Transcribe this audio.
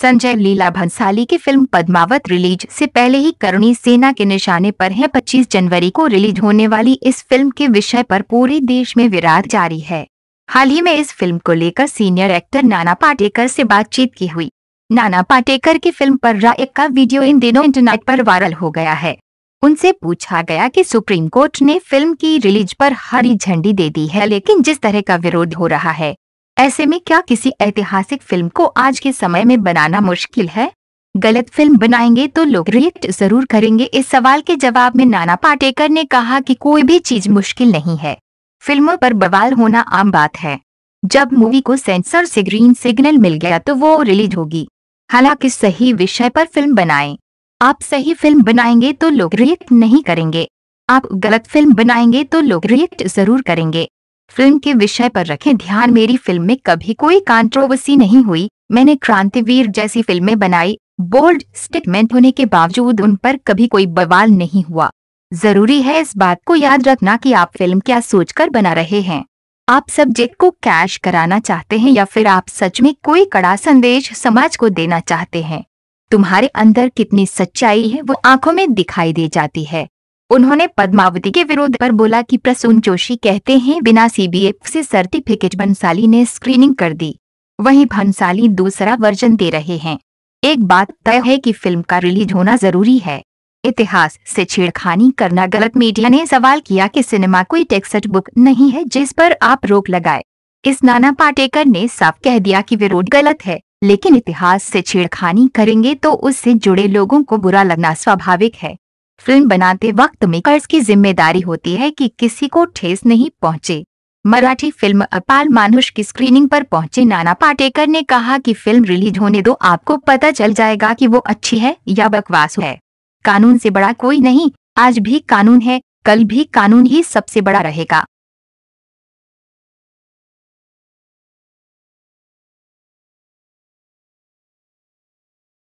संजय लीला भंसाली की film Padmaavat release से पहले ही करुणी सेना के निशाने पर है 25 जनवरी को रिलीज होने वाली इस फिल्म के विषय पर पूरे देश में विराद जारी है हाल ही में इस फिल्म को लेकर सीनियर एक्टर नाना पाटेकर से बातचीत की हुई नाना पाटेकर की फिल्म पर राय का वीडियो इन दिनों इंटरनेट पर वायरल हो गया है उनसे पूछा गया कि सुप्रीम कोर्ट ने फिल्म की रिलीज पर हरी झंडी दे दी है लेकिन जिस तरह का विरोध हो रहा है ऐसे में क्या किसी ऐतिहासिक फिल्म को आज के समय में बनाना मुश्किल है गलत फिल्म बनाएंगे तो लोग रिएक्ट जरूर करेंगे इस सवाल के जवाब में नाना पाटेकर ने कहा कि कोई भी चीज मुश्किल नहीं है फिल्मों पर बवाल होना आम बात है जब मूवी को सेंसर से ग्रीन सिग्नल मिल गया तो वो रिलीज होगी हालांकि सही विषय पर फिल्म बनाएं। आप सही फिल्म बनाएंगे तो लोग रिएक्ट नहीं करेंगे आप गलत फिल्म बनाएंगे तो लोग रिएक्ट जरूर करेंगे फिल्म के विषय पर रखें ध्यान मेरी फिल्म में कभी कोई कंट्रोवर्सी नहीं हुई मैंने क्रांतिवीर जैसी फिल्में बनाई बोल्ड स्टेटमेंट होने के बावजूद उन पर कभी कोई बवाल नहीं हुआ जरूरी है इस बात को याद रखना कि आप फिल्म क्या सोचकर बना रहे हैं आप सब्जेक्ट को कैश कराना चाहते हैं या फिर आप सच में कोई कड़ा संदेश समाज को देना चाहते हैं तुम्हारे अंदर कितनी सच्चाई है वो आंखों में दिखाई दे जाती है उन्होंने पद्मावती के विरोध पर बोला कि प्रसून जोशी कहते हैं बिना सीबीएफ से सर्टिफिकेट भंसाली ने स्क्रीनिंग कर दी वहीं भंसाली दूसरा वर्जन दे रहे हैं एक बात तय है कि फिल्म का रिलीज होना जरूरी है इतिहास से छेड़खानी करना गलत मीडिया ने सवाल किया कि सिनेमा कोई टेक्सट बुक नहीं है जिस पर आप रोक लगाए इस नाना पाटेकर ने साफ कह दिया कि विरोध गलत है लेकिन इतिहास से छेड़खानी करेंगे तो उससे जुड़े लोगों को बुरा लगना स्वाभाविक है फिल्म बनाते वक्त मेकर्स की जिम्मेदारी होती है कि किसी को ठेस नहीं पहुंचे मराठी फिल्म अपार मानुष की स्क्रीनिंग पर पहुंचे नाना पाटेकर ने कहा कि फिल्म रिलीज होने दो आपको पता चल जाएगा कि वो अच्छी है या बकवास है कानून से बड़ा कोई नहीं आज भी कानून है कल भी कानून ही सबसे बड़ा रहेगा